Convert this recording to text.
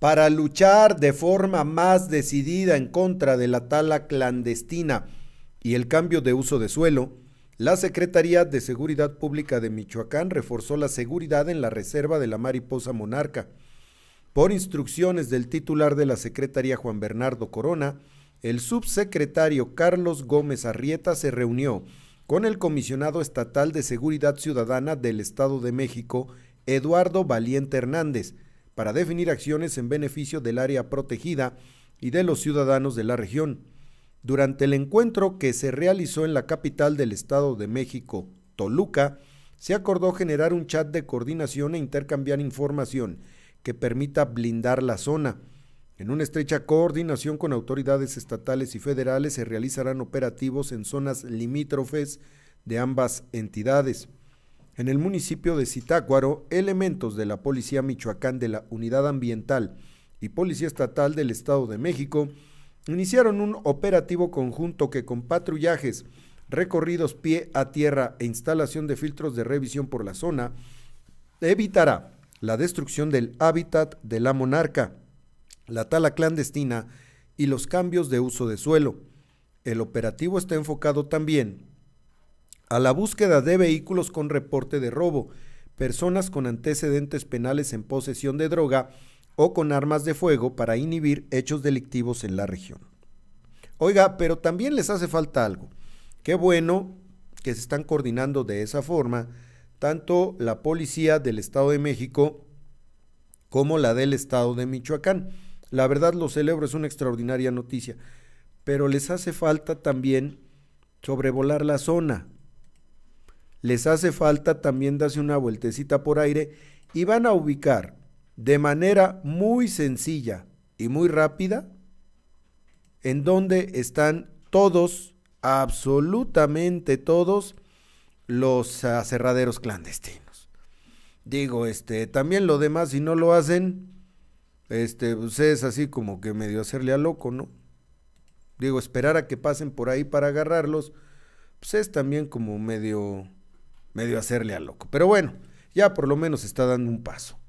para luchar de forma más decidida en contra de la tala clandestina y el cambio de uso de suelo, la Secretaría de Seguridad Pública de Michoacán reforzó la seguridad en la reserva de la mariposa monarca. Por instrucciones del titular de la Secretaría Juan Bernardo Corona, el subsecretario Carlos Gómez Arrieta se reunió con el comisionado estatal de Seguridad Ciudadana del Estado de México, Eduardo Valiente Hernández, para definir acciones en beneficio del área protegida y de los ciudadanos de la región. Durante el encuentro que se realizó en la capital del Estado de México, Toluca, se acordó generar un chat de coordinación e intercambiar información que permita blindar la zona. En una estrecha coordinación con autoridades estatales y federales se realizarán operativos en zonas limítrofes de ambas entidades. En el municipio de Citácuaro, elementos de la Policía Michoacán de la Unidad Ambiental y Policía Estatal del Estado de México iniciaron un operativo conjunto que con patrullajes, recorridos pie a tierra e instalación de filtros de revisión por la zona, evitará la destrucción del hábitat de la monarca, la tala clandestina y los cambios de uso de suelo. El operativo está enfocado también a la búsqueda de vehículos con reporte de robo, personas con antecedentes penales en posesión de droga o con armas de fuego para inhibir hechos delictivos en la región. Oiga, pero también les hace falta algo. Qué bueno que se están coordinando de esa forma tanto la policía del Estado de México como la del Estado de Michoacán. La verdad lo celebro, es una extraordinaria noticia, pero les hace falta también sobrevolar la zona, les hace falta también darse una vueltecita por aire y van a ubicar de manera muy sencilla y muy rápida en donde están todos, absolutamente todos, los aserraderos ah, clandestinos. Digo, este, también lo demás, si no lo hacen, este, pues es así como que medio hacerle a loco, ¿no? Digo, esperar a que pasen por ahí para agarrarlos, pues es también como medio medio hacerle al loco. Pero bueno, ya por lo menos está dando un paso.